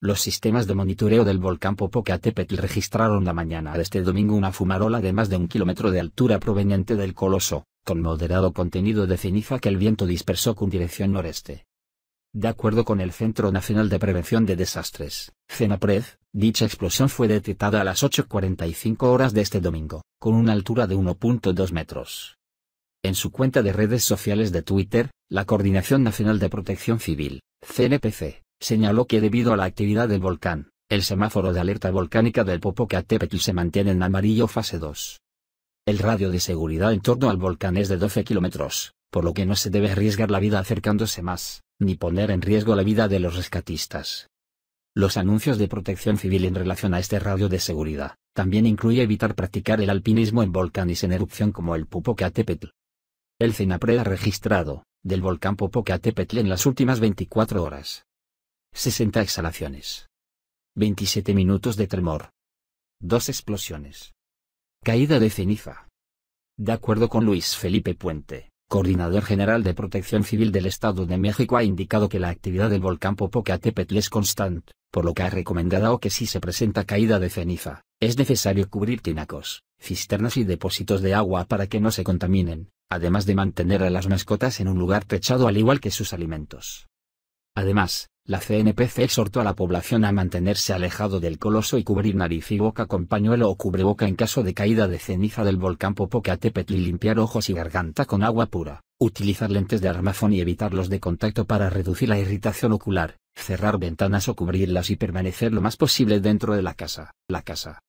Los sistemas de monitoreo del volcán Popocatépetl registraron la mañana de este domingo una fumarola de más de un kilómetro de altura proveniente del coloso, con moderado contenido de ceniza que el viento dispersó con dirección noreste. De acuerdo con el Centro Nacional de Prevención de Desastres, CENAPRED, dicha explosión fue detectada a las 8.45 horas de este domingo, con una altura de 1.2 metros. En su cuenta de redes sociales de Twitter, la Coordinación Nacional de Protección Civil, CNPC, señaló que debido a la actividad del volcán, el semáforo de alerta volcánica del Popocatépetl se mantiene en amarillo fase 2. El radio de seguridad en torno al volcán es de 12 kilómetros, por lo que no se debe arriesgar la vida acercándose más, ni poner en riesgo la vida de los rescatistas. Los anuncios de protección civil en relación a este radio de seguridad, también incluye evitar practicar el alpinismo en volcanes en erupción como el Popocatépetl. El CENAPRE ha registrado, del volcán Popocatépetl en las últimas 24 horas, 60 exhalaciones. 27 minutos de tremor. Dos explosiones. Caída de ceniza. De acuerdo con Luis Felipe Puente, coordinador general de Protección Civil del Estado de México ha indicado que la actividad del volcán Popocatépetl es constante, por lo que ha recomendado que si se presenta caída de ceniza, es necesario cubrir tinacos, cisternas y depósitos de agua para que no se contaminen, además de mantener a las mascotas en un lugar techado al igual que sus alimentos. Además, la CNPC exhortó a la población a mantenerse alejado del coloso y cubrir nariz y boca con pañuelo o cubreboca en caso de caída de ceniza del volcán Popocatépetl y limpiar ojos y garganta con agua pura, utilizar lentes de armazón y evitar los de contacto para reducir la irritación ocular, cerrar ventanas o cubrirlas y permanecer lo más posible dentro de la casa. La casa